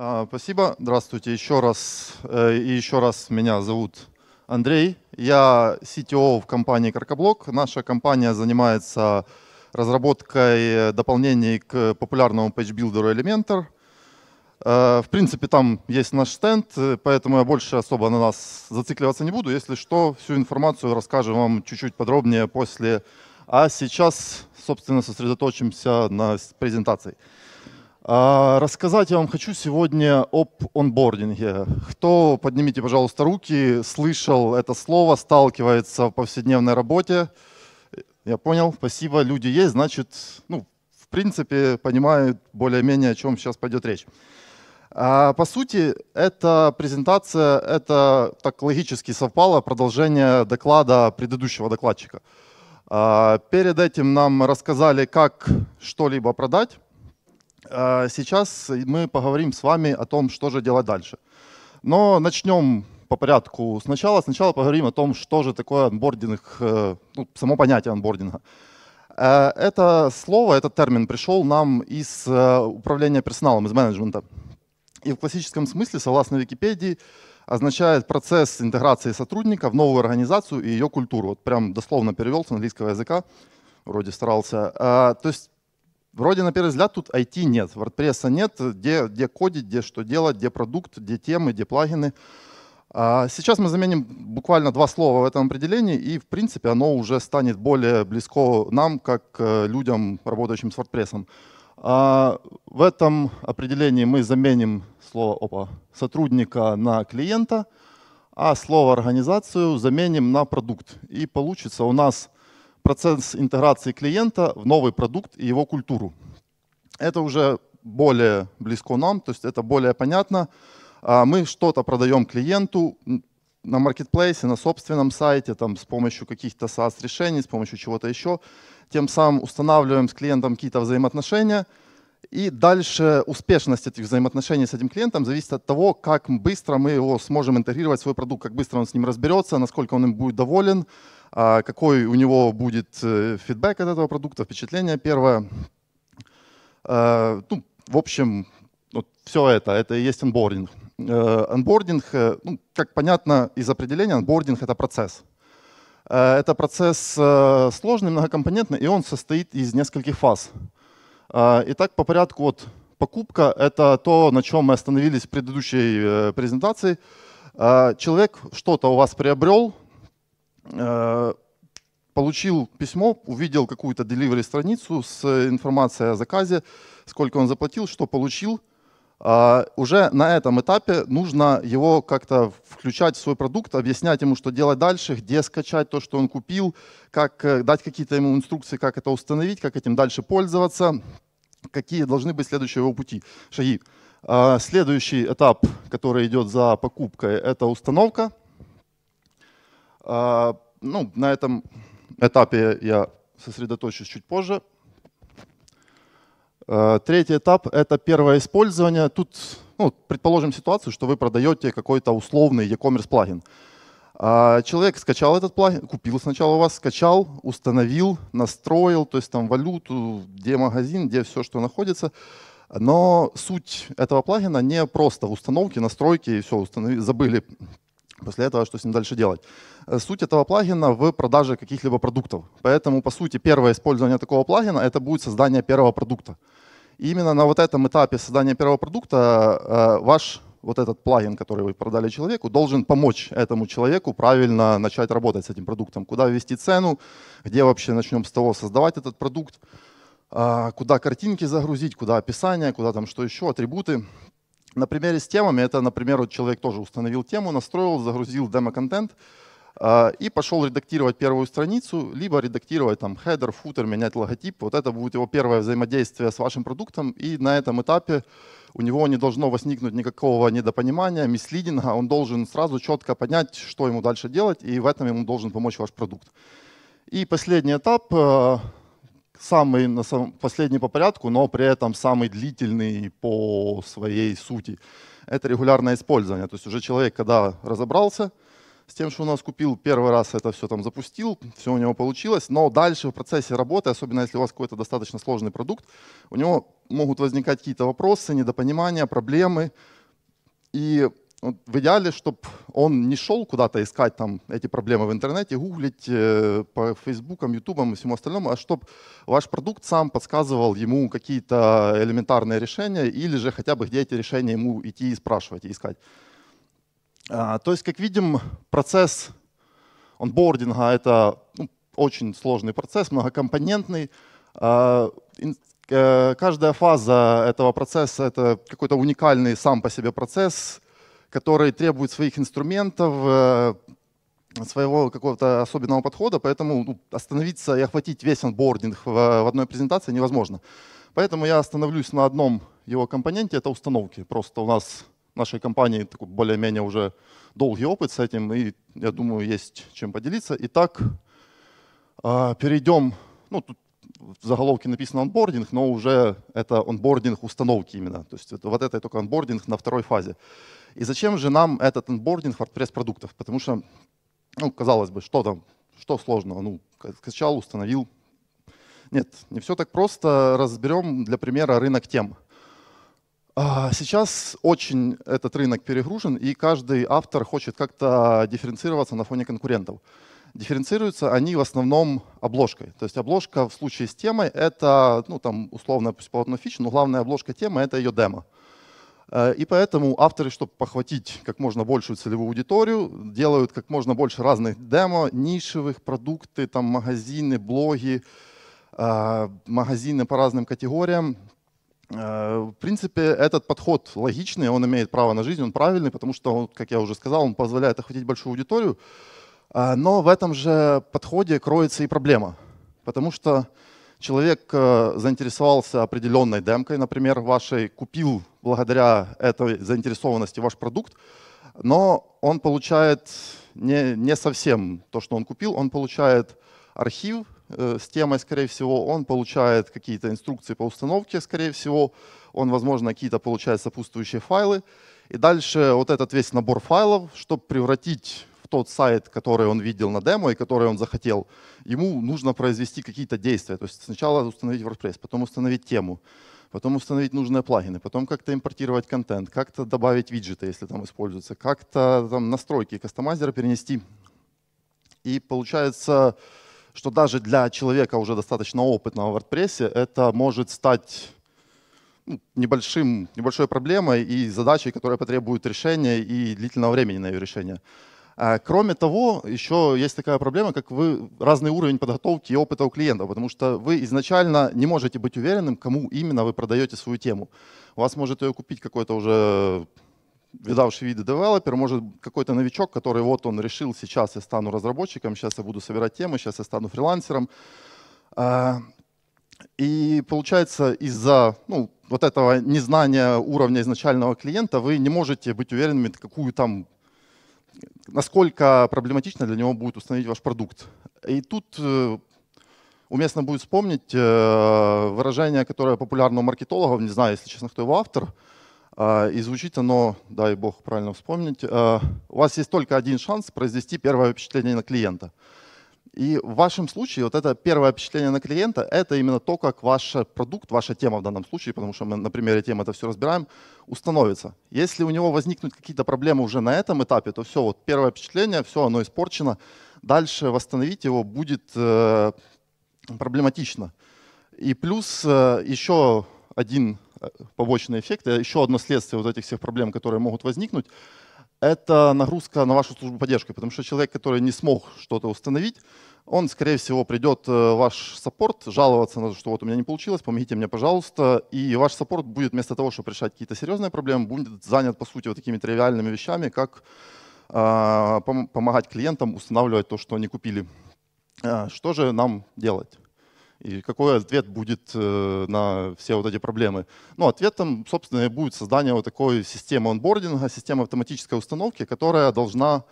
А, спасибо, здравствуйте еще раз. Э, и еще раз меня зовут Андрей. Я CTO в компании Каркаблок. Наша компания занимается разработкой дополнений к популярному пейджбилдеру Elementor. Э, в принципе, там есть наш стенд, э, поэтому я больше особо на нас зацикливаться не буду. Если что, всю информацию расскажем вам чуть-чуть подробнее после. А сейчас, собственно, сосредоточимся на презентации. А, рассказать я вам хочу сегодня об онбординге. Кто, поднимите, пожалуйста, руки, слышал это слово, сталкивается в повседневной работе. Я понял, спасибо, люди есть, значит, ну, в принципе, понимают более-менее, о чем сейчас пойдет речь. А, по сути, эта презентация, это так логически совпало продолжение доклада предыдущего докладчика. А, перед этим нам рассказали, как что-либо продать, а, сейчас мы поговорим с вами о том, что же делать дальше. Но начнем по порядку сначала. Сначала поговорим о том, что же такое анбординг, э, ну, само понятие анбординга. Э, это слово, этот термин пришел нам из э, управления персоналом, из менеджмента. И в классическом смысле, согласно Википедии, означает процесс интеграции сотрудника в новую организацию и ее культуру. Вот прям дословно перевел с английского языка, вроде старался. То есть Вроде на первый взгляд тут IT нет, WordPress нет, где, где кодить, где что делать, где продукт, где темы, где плагины. А сейчас мы заменим буквально два слова в этом определении, и в принципе оно уже станет более близко нам, как э, людям, работающим с WordPress. А в этом определении мы заменим слово опа, сотрудника на клиента, а слово организацию заменим на продукт. И получится у нас процесс интеграции клиента в новый продукт и его культуру. Это уже более близко нам, то есть это более понятно. А, мы что-то продаем клиенту на маркетплейсе, на собственном сайте, там, с помощью каких-то SaaS-решений, с помощью чего-то еще. Тем самым устанавливаем с клиентом какие-то взаимоотношения. И дальше успешность этих взаимоотношений с этим клиентом зависит от того, как быстро мы его сможем интегрировать в свой продукт, как быстро он с ним разберется, насколько он им будет доволен, а какой у него будет э, фидбэк от этого продукта, впечатление первое. Э, ну, в общем, вот все это, это и есть онбординг. Онбординг, э, ну, как понятно из определения, онбординг — это процесс. Это процесс сложный, многокомпонентный, и он состоит из нескольких фаз. Итак, по порядку вот покупка — это то, на чем мы остановились в предыдущей презентации. Человек что-то у вас приобрел, Э, получил письмо, увидел какую-то delivery страницу с э, информацией о заказе, сколько он заплатил, что получил. А уже на этом этапе нужно его как-то включать в свой продукт, объяснять ему, что делать дальше, где скачать то, что он купил, как э, дать какие-то ему инструкции, как это установить, как этим дальше пользоваться, какие должны быть следующие его пути, шаги. А следующий этап, который идет за покупкой, это установка. А, ну, на этом этапе я сосредоточусь чуть позже. А, третий этап — это первое использование. Тут, ну, предположим ситуацию, что вы продаете какой-то условный e-commerce плагин. А, человек скачал этот плагин, купил сначала у вас, скачал, установил, настроил, то есть там валюту, где магазин, где все, что находится. Но суть этого плагина не просто установки, настройки и все, установи, забыли после этого что с ним дальше делать. Э, суть этого плагина в продаже каких-либо продуктов. Поэтому, по сути, первое использование такого плагина — это будет создание первого продукта. И именно на вот этом этапе создания первого продукта э, ваш вот этот плагин, который вы продали человеку, должен помочь этому человеку правильно начать работать с этим продуктом. Куда ввести цену, где вообще начнем с того создавать этот продукт, а, куда картинки загрузить, куда описание, куда там что еще, атрибуты. На примере с темами, это, например, вот человек тоже установил тему, настроил, загрузил демо-контент э, и пошел редактировать первую страницу, либо редактировать там хедер, футер, менять логотип. Вот это будет его первое взаимодействие с вашим продуктом, и на этом этапе у него не должно возникнуть никакого недопонимания, мислидинга, он должен сразу четко понять, что ему дальше делать, и в этом ему должен помочь ваш продукт. И последний этап а, самый на самом, последний по порядку, но при этом самый длительный по своей сути. Это регулярное использование. То есть уже человек, когда разобрался с тем, что у нас купил, первый раз это все там запустил, все у него получилось, но дальше в процессе работы, особенно если у вас какой-то достаточно сложный продукт, у него могут возникать какие-то вопросы, недопонимания, проблемы. И в идеале, чтобы он не шел куда-то искать там эти проблемы в интернете, гуглить э, по фейсбукам, ютубам и всему остальному, а чтобы ваш продукт сам подсказывал ему какие-то элементарные решения или же хотя бы где эти решения ему идти и спрашивать, и искать. А, то есть, как видим, процесс онбординга — это ну, очень сложный процесс, многокомпонентный. А, э, каждая фаза этого процесса — это какой-то уникальный сам по себе процесс — которые требуют своих инструментов, э, своего какого-то особенного подхода, поэтому ну, остановиться и охватить весь онбординг э, в, одной презентации невозможно. Поэтому я остановлюсь на одном его компоненте, это установки. Просто у нас в нашей компании такой более-менее уже долгий опыт с этим, и я думаю, есть чем поделиться. Итак, э, перейдем, ну тут в заголовке написано онбординг, но уже это онбординг установки именно. То есть вот это только онбординг на второй фазе. И зачем же нам этот онбординг WordPress продуктов? Потому что, ну, казалось бы, что там, что сложного? Ну, скачал, установил. Нет, не все так просто. Разберем для примера рынок тем. А, сейчас очень этот рынок перегружен, и каждый автор хочет как-то дифференцироваться на фоне конкурентов. Дифференцируются они в основном обложкой. То есть обложка в случае с темой — это, ну там условно пусть полотно фич, но главная обложка темы — это ее демо. Э, и поэтому авторы, чтобы похватить как можно большую целевую аудиторию, делают как можно больше разных демо, нишевых, продукты, там магазины, блоги, э, магазины по разным категориям. Э, в принципе, этот подход логичный, он имеет право на жизнь, он правильный, потому что, как я уже сказал, он позволяет охватить большую аудиторию. Но в этом же подходе кроется и проблема, потому что Человек э, заинтересовался определенной демкой, например, вашей, купил благодаря этой заинтересованности ваш продукт, но он получает не, не совсем то, что он купил, он получает архив э, с темой, скорее всего, он получает какие-то инструкции по установке, скорее всего, он, возможно, какие-то получает сопутствующие файлы. И дальше вот этот весь набор файлов, чтобы превратить тот сайт, который он видел на демо и который он захотел, ему нужно произвести какие-то действия. То есть сначала установить WordPress, потом установить тему, потом установить нужные плагины, потом как-то импортировать контент, как-то добавить виджеты, если там используются, как-то там настройки кастомайзера перенести. И получается, что даже для человека уже достаточно опытного в WordPress это может стать ну, небольшим, небольшой проблемой и задачей, которая потребует решения и длительного времени на ее решение. А, кроме того, еще есть такая проблема, как вы разный уровень подготовки и опыта у клиента, потому что вы изначально не можете быть уверенным, кому именно вы продаете свою тему. У вас может ее купить какой-то уже видавший виды девелопер, может какой-то новичок, который вот он решил, сейчас я стану разработчиком, сейчас я буду собирать темы, сейчас я стану фрилансером. А, и получается, из-за ну, вот этого незнания уровня изначального клиента вы не можете быть уверенными, какую там насколько проблематично для него будет установить ваш продукт. И тут э, уместно будет вспомнить э, выражение, которое популярно у маркетологов, не знаю, если честно, кто его автор, э, и звучит оно, дай бог правильно вспомнить, у вас есть только один шанс произвести первое впечатление на клиента. И в вашем случае вот это первое впечатление на клиента — это именно то, как ваш продукт, ваша тема в данном случае, потому что мы на примере темы это все разбираем, установится. Если у него возникнут какие-то проблемы уже на этом этапе, то все, вот первое впечатление, все, оно испорчено. Дальше восстановить его будет э, проблематично. И плюс э, еще один э, побочный эффект, э, еще одно следствие вот этих всех проблем, которые могут возникнуть — это нагрузка на вашу службу поддержки, потому что человек, который не смог что-то установить, он, скорее всего, придет э, в ваш саппорт, жаловаться на то, что вот у меня не получилось, помогите мне, пожалуйста. И ваш саппорт будет вместо того, чтобы решать какие-то серьезные проблемы, будет занят, по сути, вот такими тривиальными вещами, как э, помогать клиентам устанавливать то, что они купили. А, что же нам делать? и какой ответ будет э, на все вот эти проблемы. Ну, ответом, собственно, и будет создание вот такой системы онбординга, системы автоматической установки, которая должна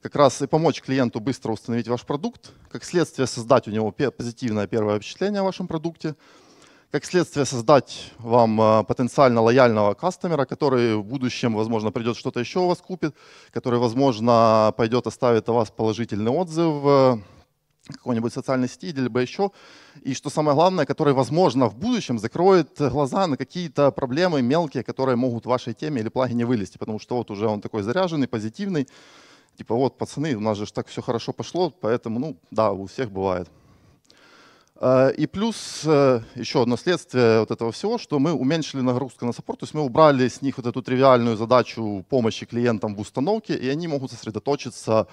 как раз и помочь клиенту быстро установить ваш продукт, как следствие создать у него позитивное первое впечатление о вашем продукте, как следствие создать вам э, потенциально лояльного кастомера, который в будущем, возможно, придет что-то еще у вас купит, который, возможно, пойдет оставит о вас положительный отзыв э, какой-нибудь социальной сети или бы еще, и что самое главное, который, возможно, в будущем закроет глаза на какие-то проблемы мелкие, которые могут в вашей теме или плагине вылезти, потому что вот уже он такой заряженный, позитивный, типа вот, пацаны, у нас же так все хорошо пошло, поэтому, ну, да, у всех бывает. А, и плюс э, еще одно следствие вот этого всего, что мы уменьшили нагрузку на саппорт, то есть мы убрали с них вот эту тривиальную задачу помощи клиентам в установке, и они могут сосредоточиться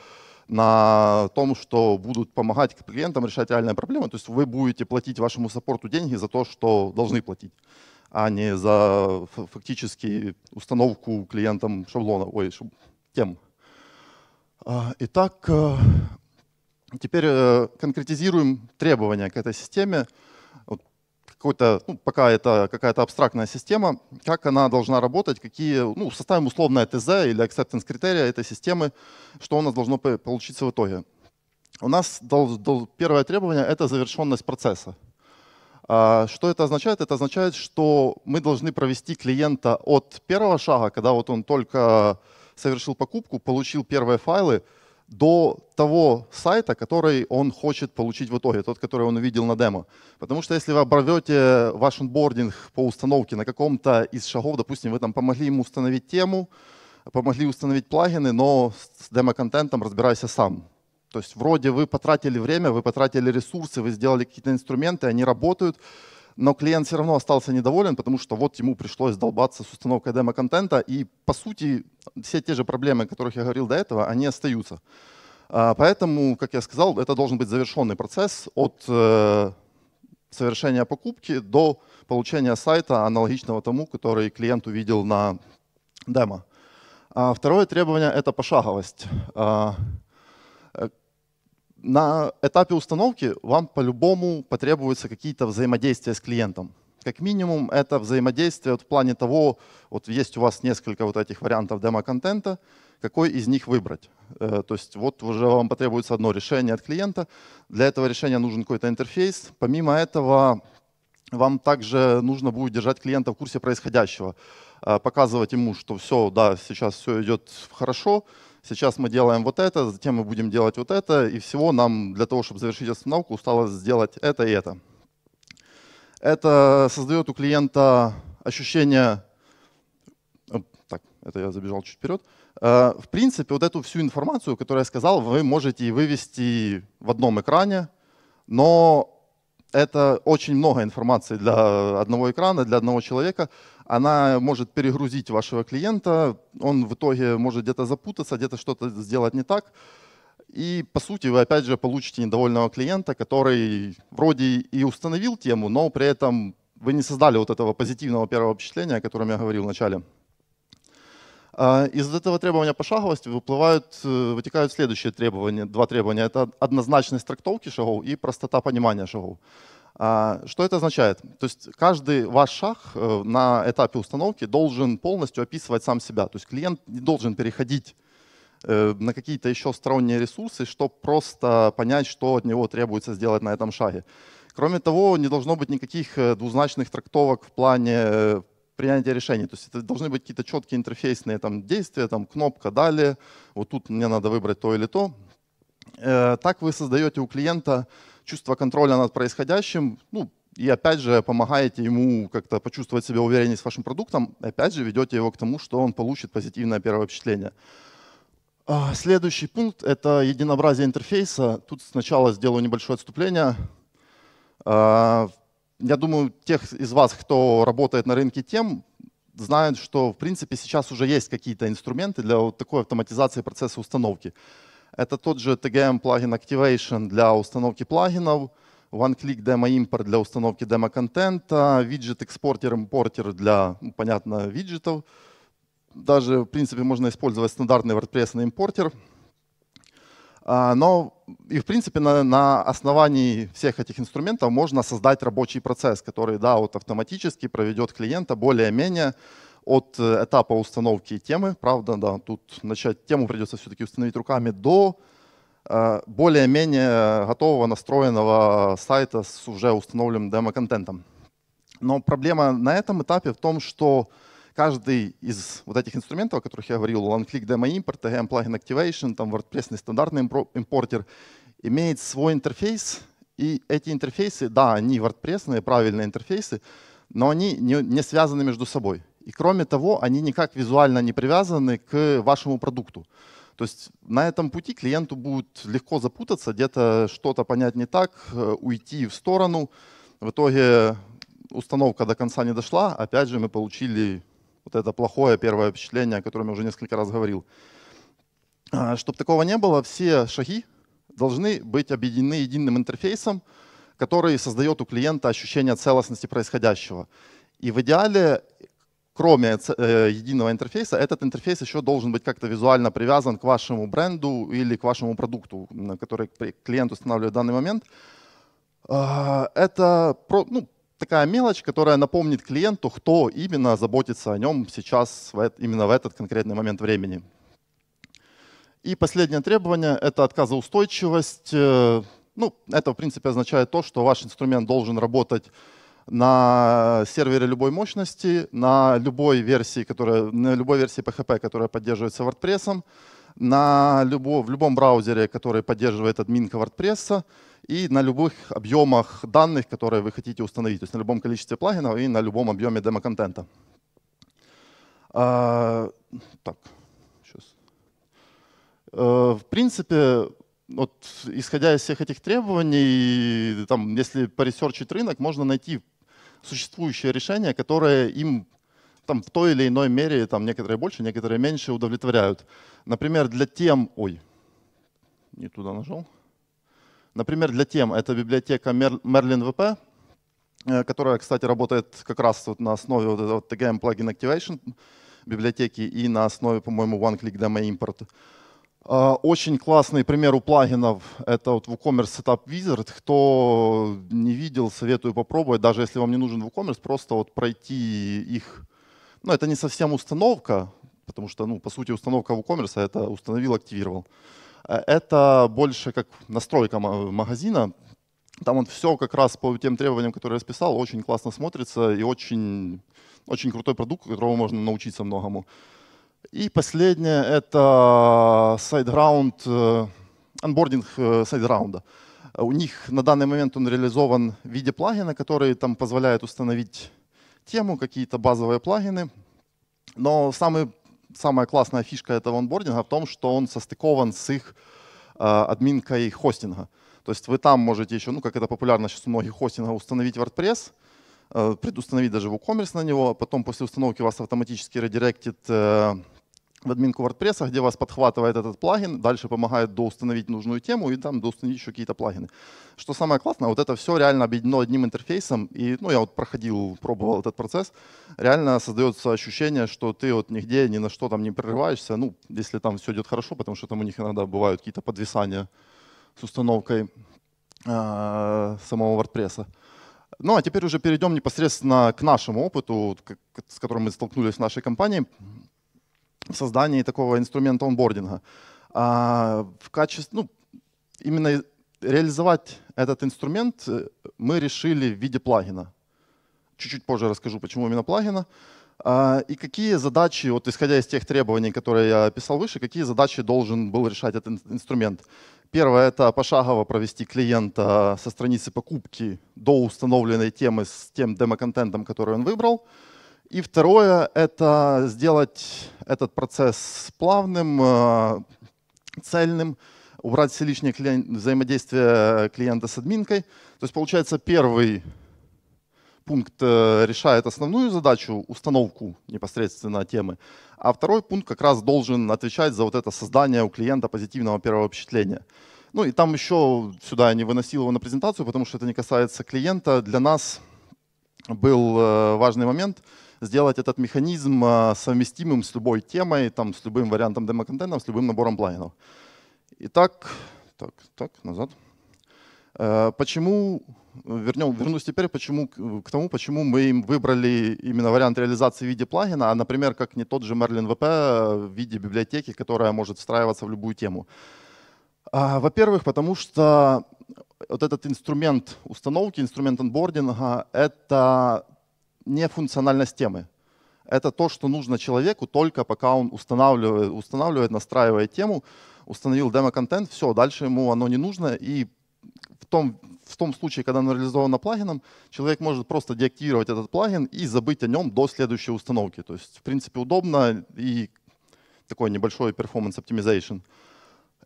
на том, что будут помогать клиентам решать реальные проблемы. То есть вы будете платить вашему саппорту деньги за то, что должны платить, а не за фактически установку клиентам шаблона, ой, шаб... тем. А, итак, э, теперь э, конкретизируем требования к этой системе. Вот какой-то, ну, пока это какая-то абстрактная система, как она должна работать, какие, ну, составим условное ТЗ или acceptance критерия этой системы, что у нас должно получиться в итоге. У нас первое требование — это завершенность процесса. А, что это означает? Это означает, что мы должны провести клиента от первого шага, когда вот он только э, совершил покупку, получил первые файлы — до того сайта, который он хочет получить в итоге, тот, который он увидел на демо. Потому что если вы оборвете ваш онбординг по установке на каком-то из шагов, допустим, вы там помогли ему установить тему, помогли установить плагины, но с демо-контентом разбирайся сам. То есть вроде вы потратили время, вы потратили ресурсы, вы сделали какие-то инструменты, они работают, но клиент все равно остался недоволен, потому что вот ему пришлось долбаться с установкой демо-контента, и по сути все те же проблемы, о которых я говорил до этого, они остаются. А, поэтому, как я сказал, это должен быть завершенный процесс от э, совершения покупки до получения сайта, аналогичного тому, который клиент увидел на демо. А второе требование — это пошаговость. А, э, на этапе установки вам по-любому потребуются какие-то взаимодействия с клиентом. Как минимум это взаимодействие вот в плане того, вот есть у вас несколько вот этих вариантов демо-контента, какой из них выбрать. Э, то есть вот уже вам потребуется одно решение от клиента. Для этого решения нужен какой-то интерфейс. Помимо этого вам также нужно будет держать клиента в курсе происходящего, э, показывать ему, что все, да, сейчас все идет хорошо, сейчас мы делаем вот это, затем мы будем делать вот это, и всего нам для того, чтобы завершить остановку, устало сделать это и это. Это создает у клиента ощущение... Так, это я забежал чуть вперед. Э, в принципе, вот эту всю информацию, которую я сказал, вы можете вывести в одном экране, но это очень много информации для одного экрана, для одного человека она может перегрузить вашего клиента, он в итоге может где-то запутаться, где-то что-то сделать не так. И, по сути, вы опять же получите недовольного клиента, который вроде и установил тему, но при этом вы не создали вот этого позитивного первого впечатления, о котором я говорил в начале. А, из этого требования пошаговости выплывают, э, вытекают следующие требования, два требования. Это однозначность трактовки шагов и простота понимания шагов. А, что это означает? То есть каждый ваш шаг э, на этапе установки должен полностью описывать сам себя. То есть клиент не должен переходить э, на какие-то еще сторонние ресурсы, чтобы просто понять, что от него требуется сделать на этом шаге. Кроме того, не должно быть никаких э, двузначных трактовок в плане принятия решений. То есть это должны быть какие-то четкие интерфейсные там, действия, там, кнопка «Далее», вот тут мне надо выбрать то или то. Так вы создаете у клиента чувство контроля над происходящим, ну, и опять же помогаете ему как-то почувствовать себя увереннее с вашим продуктом, опять же ведете его к тому, что он получит позитивное первое впечатление. А, следующий пункт – это единообразие интерфейса. Тут сначала сделаю небольшое отступление. А, я думаю, тех из вас, кто работает на рынке тем, знают, что в принципе сейчас уже есть какие-то инструменты для вот такой автоматизации процесса установки. Это тот же TGM плагин Activation для установки плагинов, OneClick Demo Import для установки демо-контента, виджет экспортер, импортер для, ну, понятно, виджетов. Даже, в принципе, можно использовать стандартный WordPress импортер. А, но и, в принципе, на, на основании всех этих инструментов можно создать рабочий процесс, который да, вот автоматически проведет клиента более-менее от э, этапа установки темы, правда, да, тут начать тему придется все-таки установить руками, до э, более-менее готового настроенного сайта с уже установленным демо-контентом. Но проблема на этом этапе в том, что каждый из вот этих инструментов, о которых я говорил, OneClick Demo Import, TGM Plugin Activation, там WordPress стандартный импортер, имеет свой интерфейс, и эти интерфейсы, да, они WordPress, правильные интерфейсы, но они не, не связаны между собой. И кроме того, они никак визуально не привязаны к вашему продукту. То есть на этом пути клиенту будет легко запутаться, где-то что-то понять не так, э, уйти в сторону. В итоге установка до конца не дошла. Опять же, мы получили вот это плохое первое впечатление, о котором я уже несколько раз говорил. А, Чтобы такого не было, все шаги должны быть объединены единым интерфейсом, который создает у клиента ощущение целостности происходящего. И в идеале кроме э, э, единого интерфейса, этот интерфейс еще должен быть как-то визуально привязан к вашему бренду или к вашему продукту, который клиент устанавливает в данный момент. А, это ну, такая мелочь, которая напомнит клиенту, кто именно заботится о нем сейчас, именно в этот конкретный момент времени. И последнее требование — это отказоустойчивость. Э, ну, это, в принципе, означает то, что ваш инструмент должен работать на сервере любой мощности, на любой версии, которая, на любой версии PHP, которая поддерживается WordPress, на любо, в любом браузере, который поддерживает админка WordPress, и на любых объемах данных, которые вы хотите установить, то есть на любом количестве плагинов и на любом объеме демо-контента. А, так, сейчас. А, э, в принципе, вот, исходя из всех этих требований, там, если поресерчить рынок, можно найти существующее решение, которое им там, в той или иной мере, там, некоторые больше, некоторые меньше удовлетворяют. Например, для тем, ой, не туда нажал. Например, для тем, это библиотека Merlin VP, э, которая, кстати, работает как раз вот на основе вот этого TGM Plugin Activation библиотеки и на основе, по-моему, One Click Demo Import. А, очень классный пример у плагинов — это вот WooCommerce Setup Wizard. Кто не видел, советую попробовать, даже если вам не нужен WooCommerce, просто вот пройти их. Ну, это не совсем установка, потому что, ну, по сути, установка WooCommerce а — это установил, активировал. Э, это больше как настройка магазина. Там он все как раз по тем требованиям, которые я списал, очень классно смотрится и очень, очень крутой продукт, которого можно научиться многому. И последнее — это сайдграунд, э, анбординг э, сайдграунда. У них на данный момент он реализован в виде плагина, который там позволяет установить тему, какие-то базовые плагины. Но самый, самая классная фишка этого онбординга в том, что он состыкован с их э, админкой хостинга. То есть вы там можете еще, ну как это популярно сейчас у многих хостингов, установить WordPress — Э, предустановить даже WooCommerce на него, а потом после установки вас автоматически редиректит э, в админку WordPress, где вас подхватывает этот плагин, дальше помогает доустановить нужную тему и там доустановить еще какие-то плагины. Что самое классное, вот это все реально объединено одним интерфейсом, и ну, я вот проходил, пробовал этот процесс, реально создается ощущение, что ты вот нигде ни на что там не прерываешься, ну, если там все идет хорошо, потому что там у них иногда бывают какие-то подвисания с установкой э, самого WordPress. Ну а теперь уже перейдем непосредственно к нашему опыту, с которым мы столкнулись в нашей компании в создании такого инструмента онбординга. А, в качестве, ну, именно реализовать этот инструмент э, мы решили в виде плагина. Чуть-чуть позже расскажу, почему именно плагина. А, и какие задачи, вот исходя из тех требований, которые я описал выше, какие задачи должен был решать этот инструмент? Первое – это пошагово провести клиента а, со страницы покупки до установленной темы с тем демо-контентом, который он выбрал. И второе – это сделать этот процесс плавным, а, цельным, убрать все лишние клиент, взаимодействия клиента с админкой. То есть получается первый пункт э, решает основную задачу, установку непосредственно темы, а второй пункт как раз должен отвечать за вот это создание у клиента позитивного первого впечатления. Ну и там еще сюда я не выносил его на презентацию, потому что это не касается клиента. Для нас был э, важный момент сделать этот механизм э, совместимым с любой темой, там, с любым вариантом демоконтента, с любым набором плагинов. Итак, так, так, назад. Почему ну, вернем, вернусь теперь почему, к тому, почему мы им выбрали именно вариант реализации в виде плагина, а, например, как не тот же Merlin VP а, в виде библиотеки, которая может встраиваться в любую тему. А, во-первых, потому что вот этот инструмент установки, инструмент анбординга — это не функциональность темы. Это то, что нужно человеку только пока он устанавливает, устанавливает настраивает тему, установил демо-контент, все, дальше ему оно не нужно, и том, в том случае, когда оно реализовано плагином, человек может просто деактивировать этот плагин и забыть о нем до следующей установки. То есть, в принципе, удобно и такой небольшой performance optimization.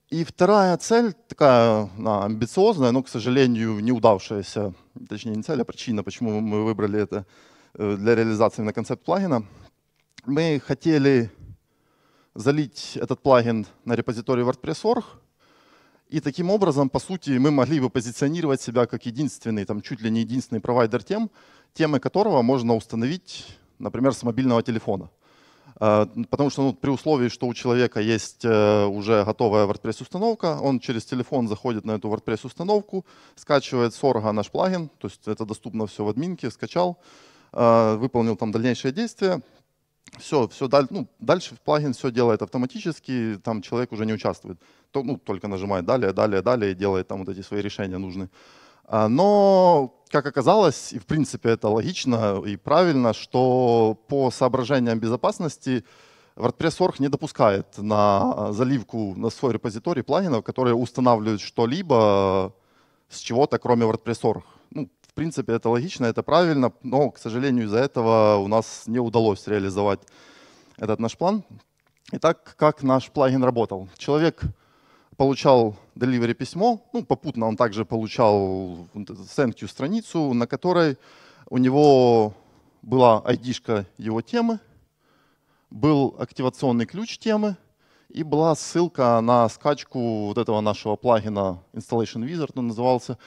И вторая цель, такая да, амбициозная, но, к сожалению, неудавшаяся, точнее, не цель, а причина, почему мы выбрали это э, для реализации на концепт плагина. Мы хотели залить этот плагин на репозиторий WordPress.org, и таким образом, по сути, мы могли бы позиционировать себя как единственный, там, чуть ли не единственный провайдер тем, темы которого можно установить, например, с мобильного телефона. Э, потому что ну, при условии, что у человека есть э, уже готовая WordPress-установка, он через телефон заходит на эту WordPress-установку, скачивает с орга наш плагин, то есть это доступно все в админке, скачал, э, выполнил там дальнейшие действия, все, все ну, дальше плагин все делает автоматически, там человек уже не участвует то, ну, только нажимает далее, далее, далее и делает там вот эти свои решения нужные. А, но, как оказалось, и в принципе это логично и правильно, что по соображениям безопасности WordPress.org не допускает на заливку на свой репозиторий плагинов, которые устанавливают что-либо с чего-то, кроме WordPress.org. Ну, в принципе, это логично, это правильно, но, к сожалению, из-за этого у нас не удалось реализовать этот наш план. Итак, как наш плагин работал? Человек получал delivery письмо, ну, попутно он также получал thank you страницу, на которой у него была id его темы, был активационный ключ темы и была ссылка на скачку вот этого нашего плагина Installation Wizard, он назывался,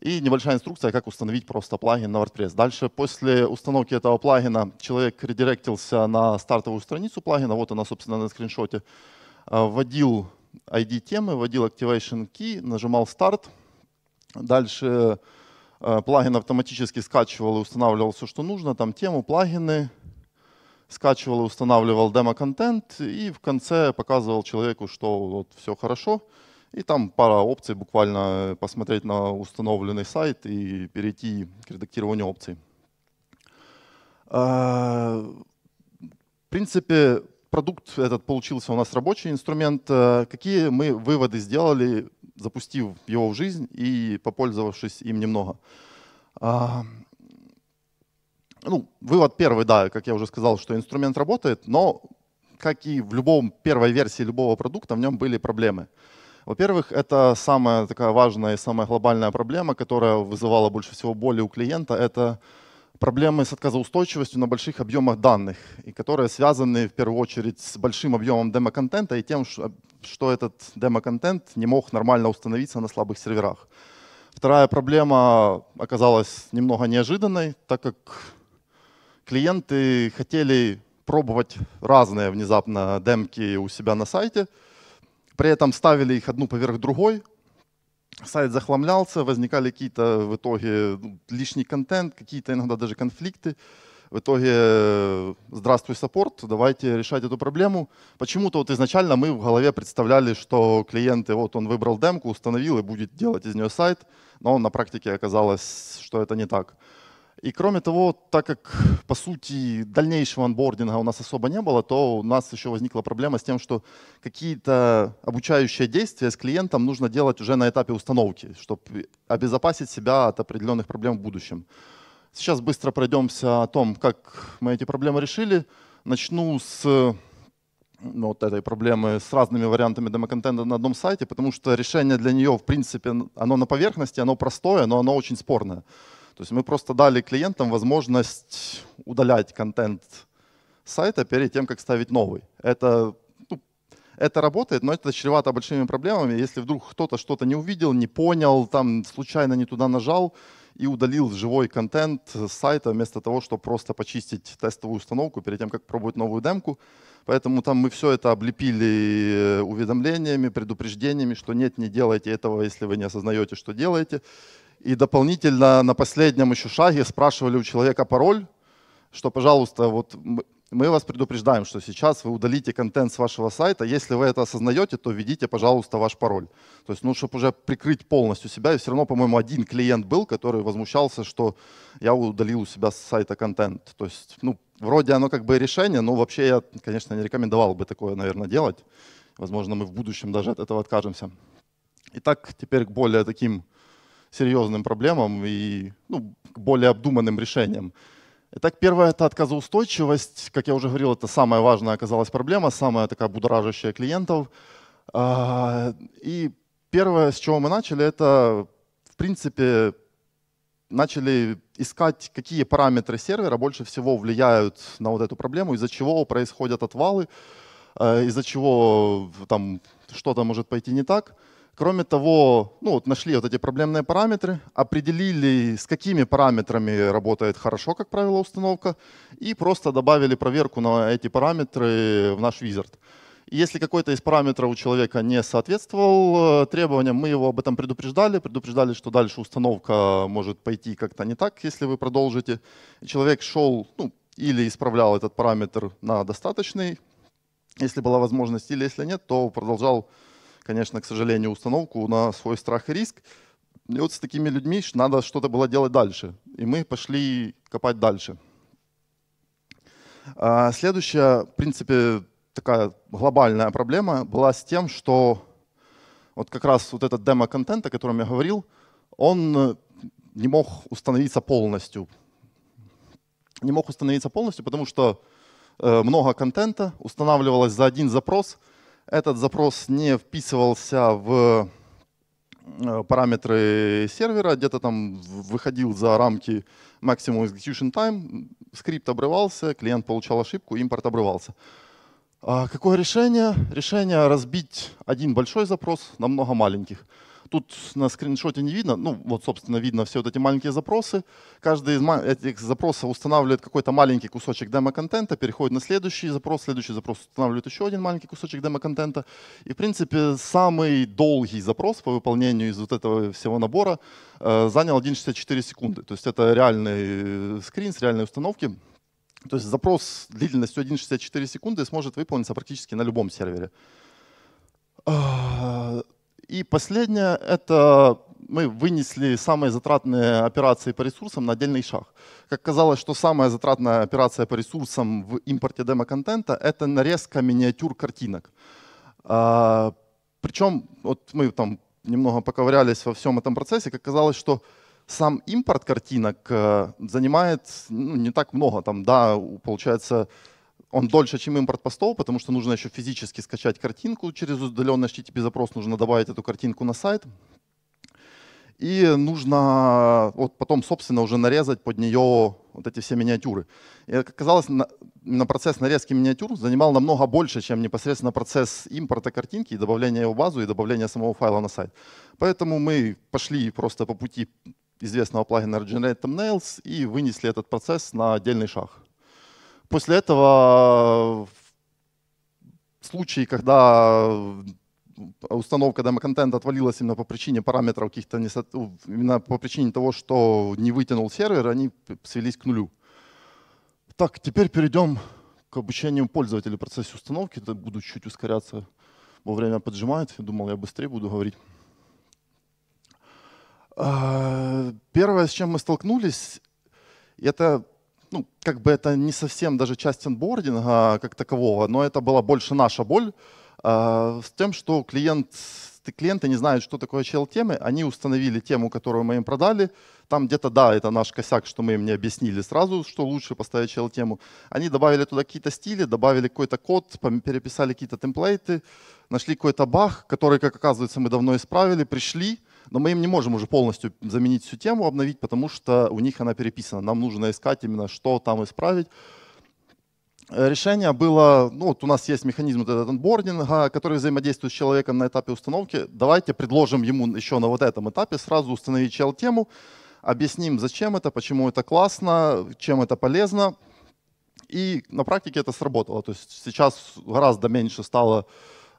и небольшая инструкция, как установить просто плагин на WordPress. Дальше, после установки этого плагина, человек редиректился на стартовую страницу плагина, вот она, собственно, на скриншоте, э, вводил ID темы, вводил Activation Key, нажимал Start. Дальше э, плагин автоматически скачивал и устанавливал все, что нужно, там тему, плагины, скачивал и устанавливал демо-контент, и в конце показывал человеку, что вот все хорошо, и там пара опций, буквально э, посмотреть на установленный сайт и перейти к редактированию опций. Э, в принципе, продукт этот получился у нас рабочий инструмент. Э, какие мы выводы сделали, запустив его в жизнь и попользовавшись им немного? А, ну, вывод первый, да, как я уже сказал, что инструмент работает, но как и в любом первой версии любого продукта, в нем были проблемы. Во-первых, это самая такая важная и самая глобальная проблема, которая вызывала больше всего боли у клиента, это проблемы с отказоустойчивостью на больших объемах данных, и которые связаны в первую очередь с большим объемом демо-контента и тем, что этот демо-контент не мог нормально установиться на слабых серверах. Вторая проблема оказалась немного неожиданной, так как клиенты хотели пробовать разные внезапно демки у себя на сайте, при этом ставили их одну поверх другой, сайт захламлялся, возникали какие-то в итоге ну, лишний контент, какие-то иногда даже конфликты. В итоге, э, здравствуй, саппорт, давайте решать эту проблему. Почему-то вот изначально мы в голове представляли, что клиенты, вот он выбрал демку, установил и будет делать из нее сайт, но на практике оказалось, что это не так. И кроме того, так как по сути дальнейшего анбординга у нас особо не было, то у нас еще возникла проблема с тем, что какие-то обучающие действия с клиентом нужно делать уже на этапе установки, чтобы обезопасить себя от определенных проблем в будущем. Сейчас быстро пройдемся о том, как мы эти проблемы решили. Начну с ну, вот этой проблемы с разными вариантами демоконтента на одном сайте, потому что решение для нее, в принципе, оно на поверхности, оно простое, но оно очень спорное. То есть мы просто дали клиентам возможность удалять контент сайта перед тем, как ставить новый. Это, ну, это работает, но это чревато большими проблемами. Если вдруг кто-то что-то не увидел, не понял, там случайно не туда нажал и удалил живой контент с сайта, вместо того, чтобы просто почистить тестовую установку перед тем, как пробовать новую демку. Поэтому там мы все это облепили уведомлениями, предупреждениями, что нет, не делайте этого, если вы не осознаете, что делаете. И дополнительно на последнем еще шаге спрашивали у человека пароль, что, пожалуйста, вот мы вас предупреждаем, что сейчас вы удалите контент с вашего сайта. Если вы это осознаете, то введите, пожалуйста, ваш пароль. То есть, ну, чтобы уже прикрыть полностью себя. И все равно, по-моему, один клиент был, который возмущался, что я удалил у себя с сайта контент. То есть, ну, вроде оно как бы решение, но вообще я, конечно, не рекомендовал бы такое, наверное, делать. Возможно, мы в будущем даже от этого откажемся. Итак, теперь к более таким серьезным проблемам и ну, более обдуманным решениям. Итак, первое – это отказоустойчивость. Как я уже говорил, это самая важная оказалась проблема, самая такая будоражащая клиентов. А, и первое, с чего мы начали, это, в принципе, начали искать, какие параметры сервера больше всего влияют на вот эту проблему, из-за чего происходят отвалы, э, из-за чего там что-то может пойти не так – Кроме того, ну, вот нашли вот эти проблемные параметры, определили, с какими параметрами работает хорошо, как правило, установка, и просто добавили проверку на эти параметры в наш визард. если какой-то из параметров у человека не соответствовал э, требованиям, мы его об этом предупреждали, предупреждали, что дальше установка может пойти как-то не так, если вы продолжите. человек шел, ну, или исправлял этот параметр на достаточный, если была возможность, или если нет, то продолжал конечно, к сожалению, установку на свой страх и риск. И вот с такими людьми надо что-то было делать дальше. И мы пошли копать дальше. А, следующая, в принципе, такая глобальная проблема была с тем, что вот как раз вот этот демо-контент, о котором я говорил, он э, не мог установиться полностью. Не мог установиться полностью, потому что э, много контента устанавливалось за один запрос – этот запрос не вписывался в э, параметры сервера, где-то там выходил за рамки maximum execution time, скрипт обрывался, клиент получал ошибку, импорт обрывался. А какое решение? Решение разбить один большой запрос на много маленьких тут на скриншоте не видно. Ну, вот, собственно, видно все вот эти маленькие запросы. Каждый из этих запросов устанавливает какой-то маленький кусочек демо-контента, переходит на следующий запрос, следующий запрос устанавливает еще один маленький кусочек демо-контента. И, в принципе, самый долгий запрос по выполнению из вот этого всего набора э, занял 1,64 секунды. То есть это реальный э, скрин с реальной установки. То есть запрос длительностью 1,64 секунды сможет выполниться практически на любом сервере. А, и последнее — это мы вынесли самые затратные операции по ресурсам на отдельный шаг. Как казалось, что самая затратная операция по ресурсам в импорте демо-контента — это нарезка миниатюр картинок. А, Причем вот мы там немного поковырялись во всем этом процессе, как казалось, что сам импорт картинок э, занимает ну, не так много. Там, да, получается, он дольше, чем импорт по стол, потому что нужно еще физически скачать картинку через удаленный HTTP-запрос, нужно добавить эту картинку на сайт. И нужно вот потом, собственно, уже нарезать под нее вот эти все миниатюры. И, оказалось, на, на процесс нарезки миниатюр занимал намного больше, чем непосредственно процесс импорта картинки и добавления его в базу и добавления самого файла на сайт. Поэтому мы пошли просто по пути известного плагина Generate Thumbnails и вынесли этот процесс на отдельный шаг после этого э, случаи, когда э, установка демо-контента отвалилась именно по причине параметров каких-то, именно по причине того, что не вытянул сервер, они свелись к нулю. Так, теперь перейдем к обучению пользователя в процессе установки. Это буду чуть ускоряться, во время поджимает. Я думал, я быстрее буду говорить. Э, первое, с чем мы столкнулись, это ну, как бы это не совсем даже часть онбординга а как такового, но это была больше наша боль э, с тем, что клиент, клиенты не знают, что такое HL-темы, они установили тему, которую мы им продали, там где-то, да, это наш косяк, что мы им не объяснили сразу, что лучше поставить HL-тему. Они добавили туда какие-то стили, добавили какой-то код, переписали какие-то темплейты, нашли какой-то баг, который, как оказывается, мы давно исправили, пришли, но мы им не можем уже полностью заменить всю тему, обновить, потому что у них она переписана. Нам нужно искать именно, что там исправить. Э, решение было, ну вот у нас есть механизм вот этот анбординга, который взаимодействует с человеком на этапе установки. Давайте предложим ему еще на вот этом этапе сразу установить чел-тему, объясним, зачем это, почему это классно, чем это полезно. И на практике это сработало. То есть сейчас гораздо меньше стало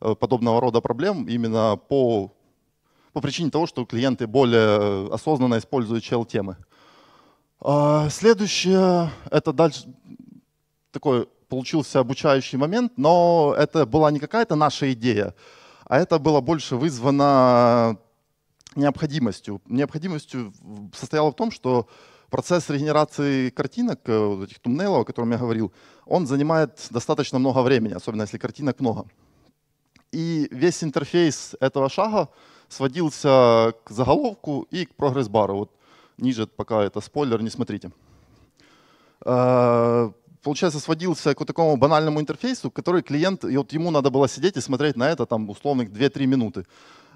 э, подобного рода проблем именно по по причине того, что клиенты более э, осознанно используют чел-темы. А, следующее, это дальше такой получился обучающий момент, но это была не какая-то наша идея, а это было больше вызвано необходимостью. Необходимостью состояла в том, что процесс регенерации картинок, э, этих тумнейлов, о котором я говорил, он занимает достаточно много времени, особенно если картинок много. И весь интерфейс этого шага — сводился к заголовку и к прогресс-бару. Вот ниже пока это спойлер, не смотрите. Э, получается, сводился к такому банальному интерфейсу, который клиент, и вот ему надо было сидеть и смотреть на это там условных 2-3 минуты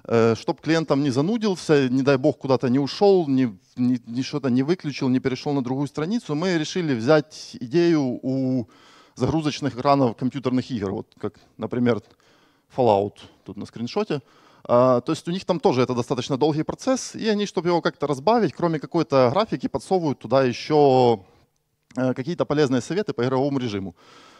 э, чтобы клиент там не занудился, не дай бог куда-то не ушел, не, не, не что-то не выключил, не перешел на другую страницу, мы решили взять идею у загрузочных экранов компьютерных игр, вот как, например, Fallout тут на скриншоте. Uh, а, то есть у них там тоже это достаточно долгий процесс, и они, чтобы его как-то разбавить, кроме какой-то графики, подсовывают туда еще э, какие-то полезные советы по игровому режиму.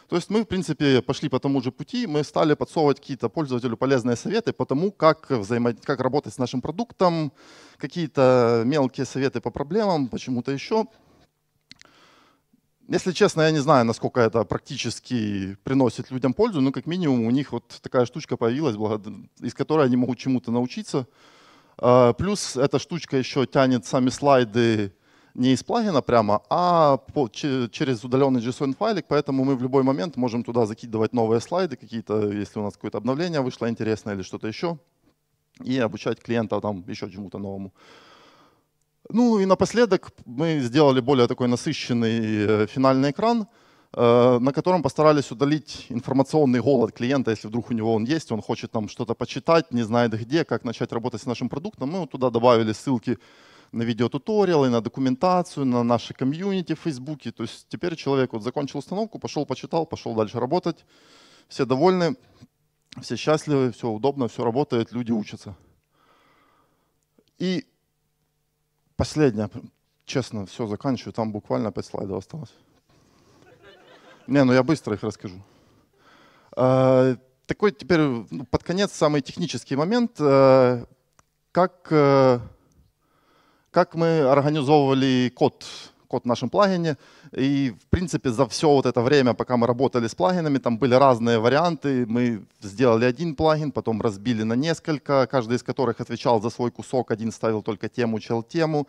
То есть мы, в принципе, пошли по тому же пути, мы стали подсовывать какие-то пользователю полезные советы по тому, как, взаимодействовать, как работать с нашим продуктом, какие-то мелкие советы по проблемам, почему-то еще. Если честно, я не знаю, насколько это практически приносит людям пользу, но как минимум у них вот такая штучка появилась, из которой они могут чему-то научиться. А, плюс эта штучка еще тянет сами слайды не из плагина прямо, а по, через удаленный JSON файлик, поэтому мы в любой момент можем туда закидывать новые слайды какие-то, если у нас какое-то обновление вышло интересное или что-то еще, и обучать клиента там еще чему-то новому. Ну и напоследок мы сделали более такой насыщенный э, финальный экран, э, на котором постарались удалить информационный голод клиента, если вдруг у него он есть, он хочет там что-то почитать, не знает где, как начать работать с нашим продуктом. Мы туда добавили ссылки на видеотуториалы, на документацию, на наши комьюнити в Фейсбуке. То есть теперь человек вот закончил установку, пошел, почитал, пошел дальше работать. Все довольны, все счастливы, все удобно, все работает, люди учатся. И Последнее. Честно, все заканчиваю. Там буквально 5 слайдов осталось. Не, ну я быстро их расскажу. А, такой теперь ну, под конец самый технический момент. Э, как, э, как мы организовывали код код в нашем плагине. И, в принципе, за все вот это время, пока мы работали с плагинами, там были разные варианты. Мы сделали один плагин, потом разбили на несколько, каждый из которых отвечал за свой кусок. Один ставил только тему, чел тему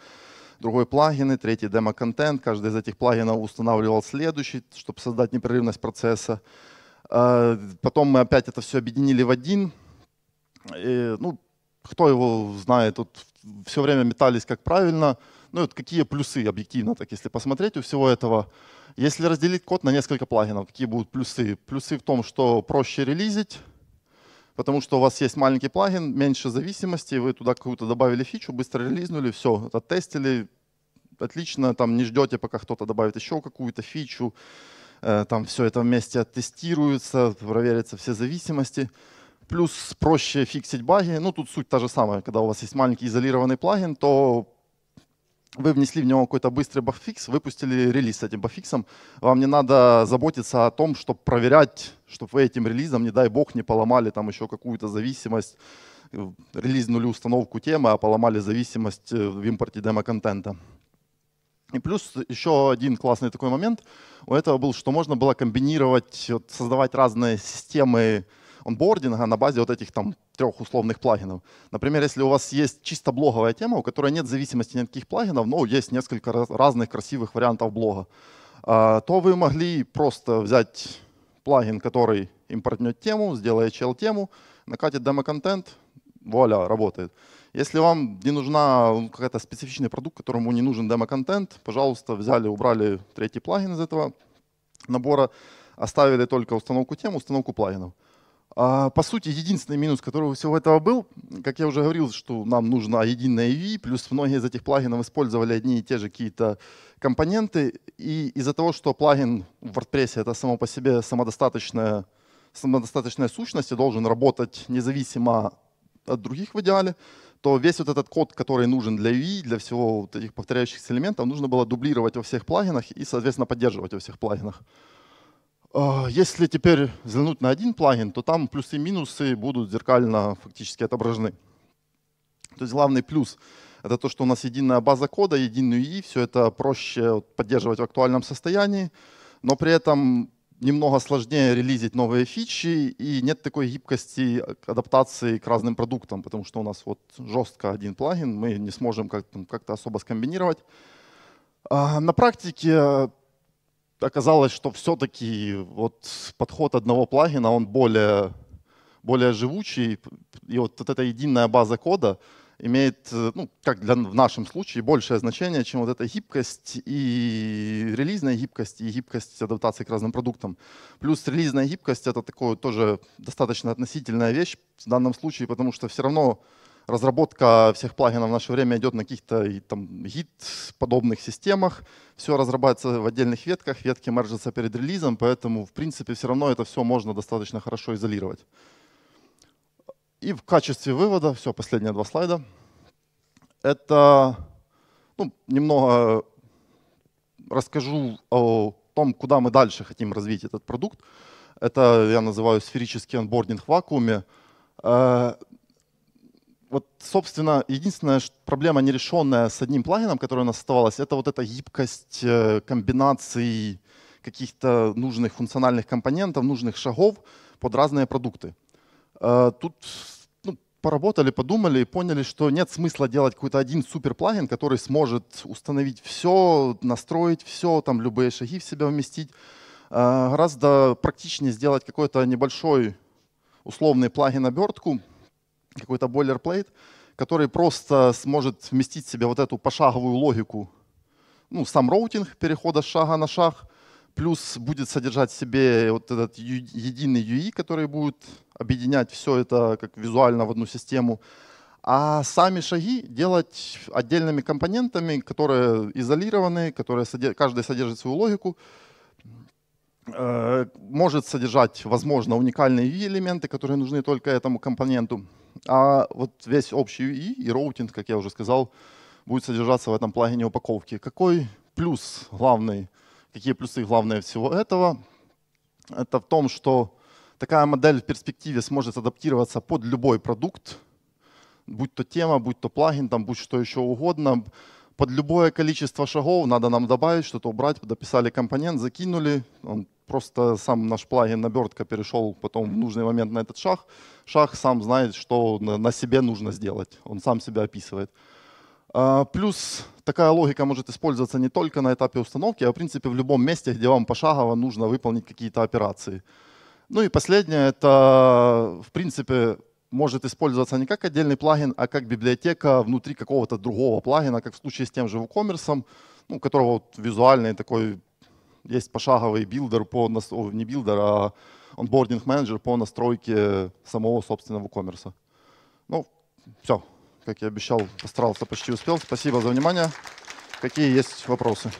другой плагин и третий демо-контент. Каждый из этих плагинов устанавливал следующий, чтобы создать непрерывность процесса. А, потом мы опять это все объединили в один. И, ну, кто его знает, тут все время метались, как правильно. Ну вот какие плюсы объективно, так если посмотреть у всего этого. Если разделить код на несколько плагинов, какие будут плюсы? Плюсы в том, что проще релизить, потому что у вас есть маленький плагин, меньше зависимости, вы туда какую-то добавили фичу, быстро релизнули, все, оттестили, отлично, там не ждете, пока кто-то добавит еще какую-то фичу, э, там все это вместе оттестируется, проверятся все зависимости. Плюс проще фиксить баги. Ну, тут суть та же самая. Когда у вас есть маленький изолированный плагин, то вы внесли в него какой-то быстрый бафикс, выпустили релиз с этим бафиксом, вам не надо заботиться о том, чтобы проверять, чтобы вы этим релизом, не дай бог, не поломали там еще какую-то зависимость, э, релизнули установку темы, а поломали зависимость э, в импорте демо-контента. И плюс еще один классный такой момент у этого был, что можно было комбинировать, создавать разные системы онбординга на базе вот этих там трех условных плагинов. Например, если у вас есть чисто блоговая тема, у которой нет зависимости ни от каких плагинов, но есть несколько разных красивых вариантов блога, а, то вы могли просто взять плагин, который импортнет тему, сделает HL-тему, накатит демо-контент, вуаля, работает. Если вам не нужна какая-то специфичный продукт, которому не нужен демо-контент, пожалуйста, взяли, убрали третий плагин из этого набора, оставили только установку тем, установку плагинов. А, по сути, единственный минус, который у всего этого был, как я уже говорил, что нам нужна единая UI, плюс многие из этих плагинов использовали одни и те же какие-то компоненты. И из-за того, что плагин в WordPress это само по себе самодостаточная, самодостаточная сущность и должен работать независимо от других в идеале, то весь вот этот код, который нужен для UI, для всего вот этих повторяющихся элементов, нужно было дублировать во всех плагинах и, соответственно, поддерживать во всех плагинах. А, если теперь взглянуть на один плагин, то там плюсы и минусы будут зеркально фактически отображены. То есть главный плюс — это то, что у нас единая база кода, единый UI, все это проще поддерживать в актуальном состоянии, но при этом немного сложнее релизить новые фичи, и нет такой гибкости адаптации к разным продуктам, потому что у нас вот жестко один плагин, мы не сможем как-то особо скомбинировать. А, на практике оказалось, что все-таки вот подход одного плагина, он более, более живучий, и вот, вот эта единая база кода имеет, ну, как для, в нашем случае, большее значение, чем вот эта гибкость и релизная гибкость, и гибкость адаптации к разным продуктам. Плюс релизная гибкость — это такое тоже достаточно относительная вещь в данном случае, потому что все равно разработка всех плагинов в наше время идет на каких-то там гид-подобных системах. Все разрабатывается в отдельных ветках, ветки мержатся перед релизом, поэтому, в принципе, все равно это все можно достаточно хорошо изолировать. И в качестве вывода, все, последние два слайда, это ну, немного э, расскажу о том, куда мы дальше хотим развить этот продукт. Это я называю сферический анбординг в вакууме. Э, вот, собственно, единственная проблема, нерешенная с одним плагином, которая у нас оставалась, это вот эта гибкость э, комбинаций каких-то нужных функциональных компонентов, нужных шагов под разные продукты. Э, тут ну, поработали, подумали и поняли, что нет смысла делать какой-то один супер плагин, который сможет установить все, настроить все, там любые шаги в себя вместить. Э, гораздо практичнее сделать какой-то небольшой условный плагин-обертку, какой-то бойлерплейт, который просто сможет вместить в себя вот эту пошаговую логику, ну, сам роутинг перехода с шага на шаг, плюс будет содержать в себе вот этот единый UI, который будет объединять все это как визуально в одну систему, а сами шаги делать отдельными компонентами, которые изолированы, которые содержат, каждый содержит свою логику, э, может содержать, возможно, уникальные UI-элементы, которые нужны только этому компоненту. А вот весь общий UI и роутинг, как я уже сказал, будет содержаться в этом плагине упаковки. Какой плюс главный, какие плюсы главные всего этого? Это в том, что такая модель в перспективе сможет адаптироваться под любой продукт, будь то тема, будь то плагин, там, будь что еще угодно. Под любое количество шагов надо нам добавить, что-то убрать, дописали компонент, закинули, он просто сам наш плагин обертка перешел потом в нужный момент на этот шаг. Шаг сам знает, что на себе нужно сделать. Он сам себя описывает. А, плюс такая логика может использоваться не только на этапе установки, а в принципе в любом месте, где вам пошагово нужно выполнить какие-то операции. Ну и последнее, это в принципе может использоваться не как отдельный плагин, а как библиотека внутри какого-то другого плагина, как в случае с тем же WooCommerce, ну, которого вот визуальный такой есть пошаговый билдер по, нас... О, не билдер, а онбординг менеджер по настройке самого собственного коммерса. Ну, все, как я обещал, постарался, почти успел. Спасибо за внимание. Какие есть вопросы?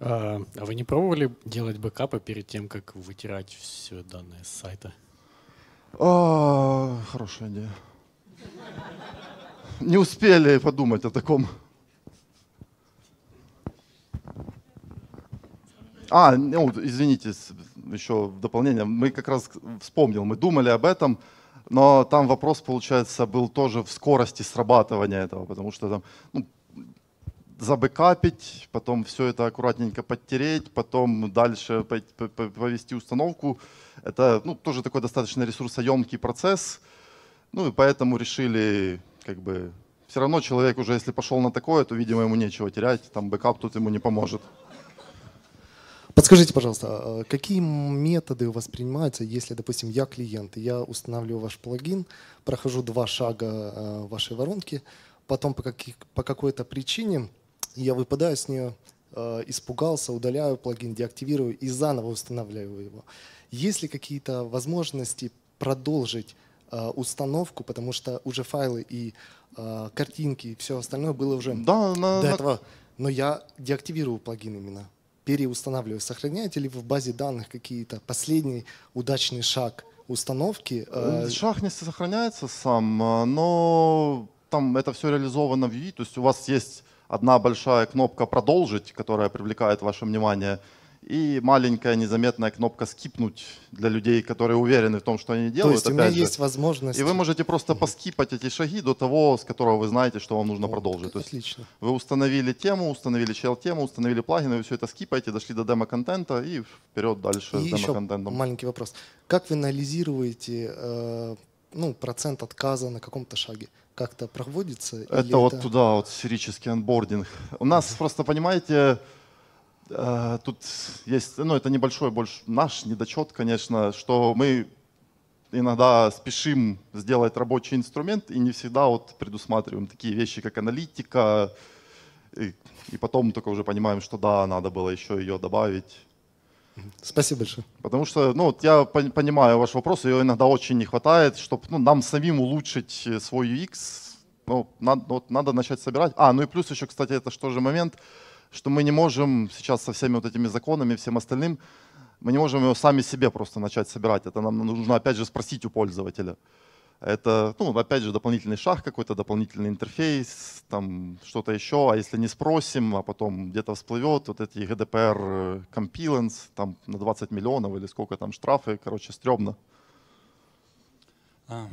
А, а вы не пробовали делать бэкапы перед тем, как вытирать все данные с сайта? А, хорошая идея не успели подумать о таком. А, ну, извините, еще в дополнение. Мы как раз вспомнил, мы думали об этом, но там вопрос, получается, был тоже в скорости срабатывания этого, потому что там ну, забэкапить, потом все это аккуратненько подтереть, потом дальше повести установку. Это ну, тоже такой достаточно ресурсоемкий процесс. Ну и поэтому решили как бы все равно человек уже, если пошел на такое, то, видимо, ему нечего терять, там бэкап тут ему не поможет. Подскажите, пожалуйста, а, какие методы воспринимаются, если, допустим, я клиент, я устанавливаю ваш плагин, прохожу два шага а, вашей воронки, потом по, по какой-то причине я выпадаю с нее, а, испугался, удаляю плагин, деактивирую и заново устанавливаю его. Есть ли какие-то возможности продолжить Э, установку, потому что уже файлы и э, картинки и все остальное было уже да, на, до на... этого. Но я деактивирую плагин именно, переустанавливаю. Сохраняете ли вы в базе данных какие-то последний удачный шаг установки? Э, шаг не сохраняется сам, но там это все реализовано в UI, то есть у вас есть одна большая кнопка «Продолжить», которая привлекает ваше внимание – и маленькая незаметная кнопка «Скипнуть» для людей, которые уверены в том, что они делают. То есть у меня же. есть возможность... И вы можете просто поскипать эти шаги до того, с которого вы знаете, что вам нужно О, продолжить. То есть отлично. Вы установили тему, установили чел-тему, установили плагины, вы все это скипаете, дошли до демо-контента и вперед дальше и с демо-контентом. Еще маленький вопрос. Как вы анализируете э, ну, процент отказа на каком-то шаге? Как-то проводится? Это вот это... туда, вот сферический анбординг. У нас просто, понимаете Э, тут есть, ну это небольшой больше наш недочет, конечно, что мы иногда спешим сделать рабочий инструмент и не всегда вот предусматриваем такие вещи, как аналитика, и, и потом только уже понимаем, что да, надо было еще ее добавить. Спасибо большое. Потому что, ну, вот я понимаю ваш вопрос, ее иногда очень не хватает, чтобы ну, нам самим улучшить э, свой UX, ну, надо, вот, надо начать собирать. А, ну и плюс еще, кстати, это что же момент, что мы не можем сейчас со всеми вот этими законами, всем остальным, мы не можем его сами себе просто начать собирать. Это нам нужно опять же спросить у пользователя. Это, ну, опять же, дополнительный шаг какой-то, дополнительный интерфейс, там что-то еще. А если не спросим, а потом где-то всплывет вот эти GDPR э, compilance, там на 20 миллионов или сколько там штрафы, короче, стрёмно. А,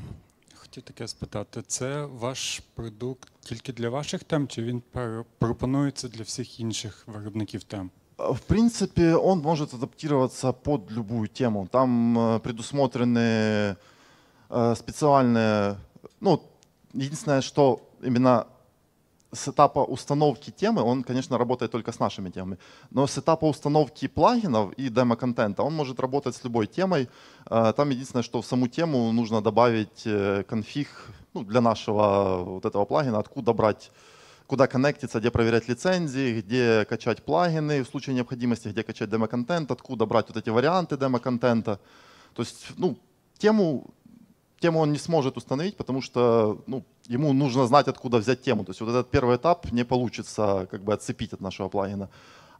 хотів таке спитати: це ваш продукт тільки для ваших тем, чи він пропонується для всіх інших виробників тем? В принципе, он может адаптироваться под любую тему. Там предусмотрені спеціальні. ну, єдине, що, именно с этапа установки темы, он, конечно, работает только с нашими темами, но с этапа установки плагинов и демо-контента он может работать с любой темой. А, там единственное, что в саму тему нужно добавить э, конфиг ну, для нашего вот этого плагина, откуда брать куда коннектиться, где проверять лицензии, где качать плагины в случае необходимости, где качать демо-контент, откуда брать вот эти варианты демо-контента. То есть ну, тему тему он не сможет установить, потому что ну, ему нужно знать, откуда взять тему. То есть вот этот первый этап не получится как бы отцепить от нашего плагина.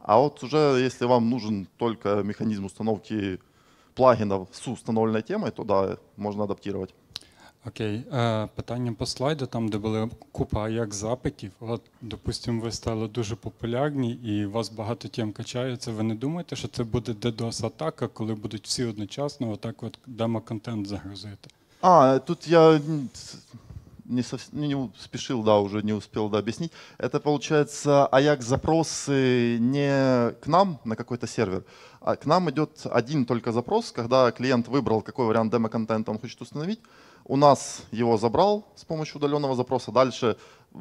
А вот уже если вам нужен только механизм установки плагинов с установленою темой, то да, можно адаптировать. Окей, е, питання по слайду, там, де були купа як запитів. От, допустимо, ви стали дуже популярні і у вас багато тем качається. Ви не думаєте, що це буде DDoS-атака, коли будуть всі одночасно отак от демо-контент загрузити? А, тут я не, сов... Ну, не спешил, да, уже не успел да, объяснить. Это получается Ajax запросы не к нам на какой-то сервер, а к нам идет один только запрос, когда клиент выбрал, какой вариант демо-контента он хочет установить. У нас его забрал с помощью удаленного запроса. Дальше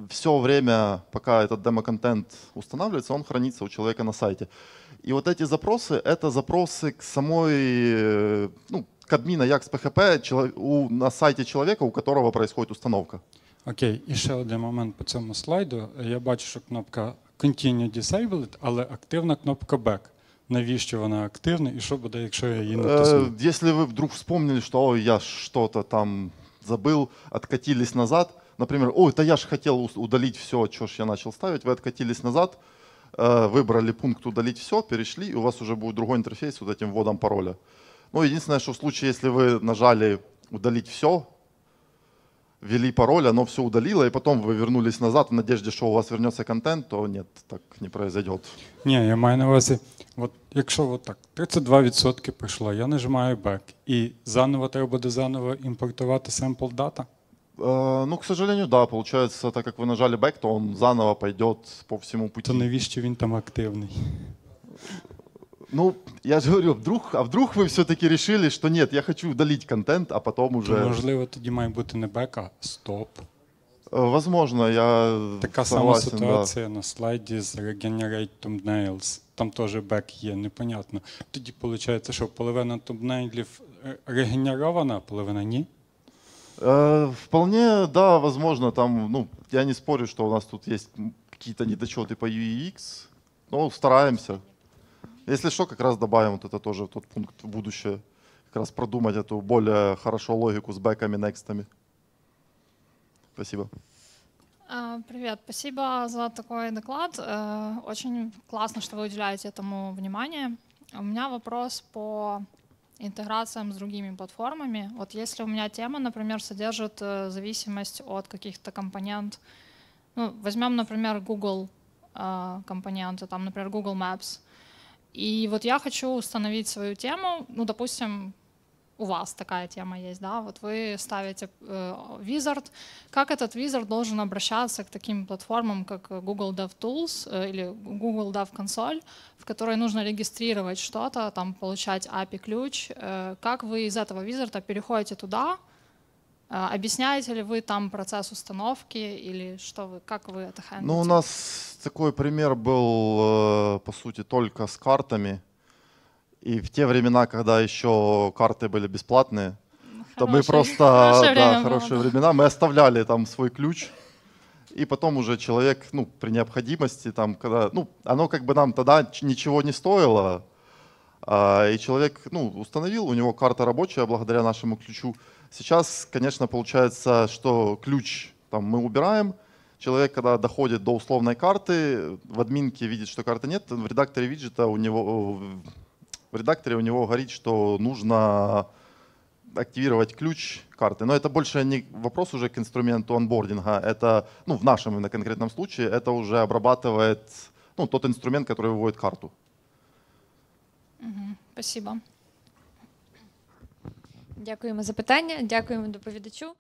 все время, пока этот демо-контент устанавливается, он хранится у человека на сайте. И вот эти запросы — это запросы к самой э, ну, Кабміна, як з ПХП на сайті чоловіка, у которого происходит установка. Окей, і ще один момент по цьому слайду. Я бачу, що кнопка Continue Disabled, але активна кнопка Back. Навіщо вона активна і що буде, якщо я її е, натисну? Якщо ви вдруг вспомнили, що я щось там забыл, откатились назад. Например, ой, да я же хотел удалить все, что ж я начал ставить. Вы откатились назад, э, выбрали пункт удалить все, перешли, и у вас уже будет другой интерфейс с вот этим вводом пароля. Ну, единственное, что в случае, если вы нажали удалить все, ввели пароль, оно все удалило, и потом вы вернулись назад в надежде, что у вас вернется контент, то нет, так не произойдет. Не, я маю на увазі, вот якщо от так, 32% пішло, я нажимаю back, и заново треба буде заново импортировать sample data? Э, ну, к сожалению, да, получается, так как вы нажали back, то он заново пойдет по всему пути. То навіщо він там активный? Ну, я же говорю, вдруг, а вдруг ви все-таки решили, что нет, я хочу удалить контент, а потом уже. То, можливо, тоді має бути не бек, а стоп. Возможно, я Така сама согласен, да. на слайді з Regenerate Thumbnails. Там теж бек є, непонятно. Тоді виходить, що половина тумбнейлів регенерована, а половина ні. Э, Вполне, да, возможно, там, ну, я не спорю, что у нас тут есть какие-то недочеты по UX, e но стараемся. Если что, как раз добавим вот это тоже в тот пункт в будущее. Как раз продумать эту более хорошо логику с бэками, некстами. Спасибо. А, привет, спасибо за такой доклад. Э, очень классно, что вы уделяете этому внимание. У меня вопрос по интеграциям с другими платформами. Вот если у меня тема, например, содержит э, зависимость от каких-то компонент, ну, возьмем, например, Google э, компоненты, там, например, Google Maps, и вот я хочу установить свою тему, ну, допустим, у вас такая тема есть, да, вот вы ставите э, wizard, как этот wizard должен обращаться к таким платформам, как Google DevTools э, или Google Dev Console, в которой нужно регистрировать что-то, там получать API-ключ, э, как вы из этого wizard переходите туда, а, объясняете ли вы там процесс установки или что вы, как вы это хендите? Ну, у нас такой пример был, э, по сути, только с картами. И в те времена, когда еще карты были бесплатные, хорошее, ну, то мы просто, хорошее да, время хорошие было. времена, мы оставляли там свой ключ, и потом уже человек, ну, при необходимости, там, когда, ну, оно как бы нам тогда ничего не стоило, а, и человек, ну, установил, у него карта рабочая благодаря нашему ключу, Сейчас, конечно, получается, что ключ там мы убираем, человек, когда доходит до условной карты, в админке видит, что карты нет, в редакторе виджета у него в редакторе у него горит, что нужно активировать ключ карты. Но это больше не вопрос уже к инструменту анбординга. Это, ну, в нашем на конкретном случае, это уже обрабатывает ну, тот инструмент, который выводит карту. Спасибо. Дякуємо за питання. Дякуємо доповідачу.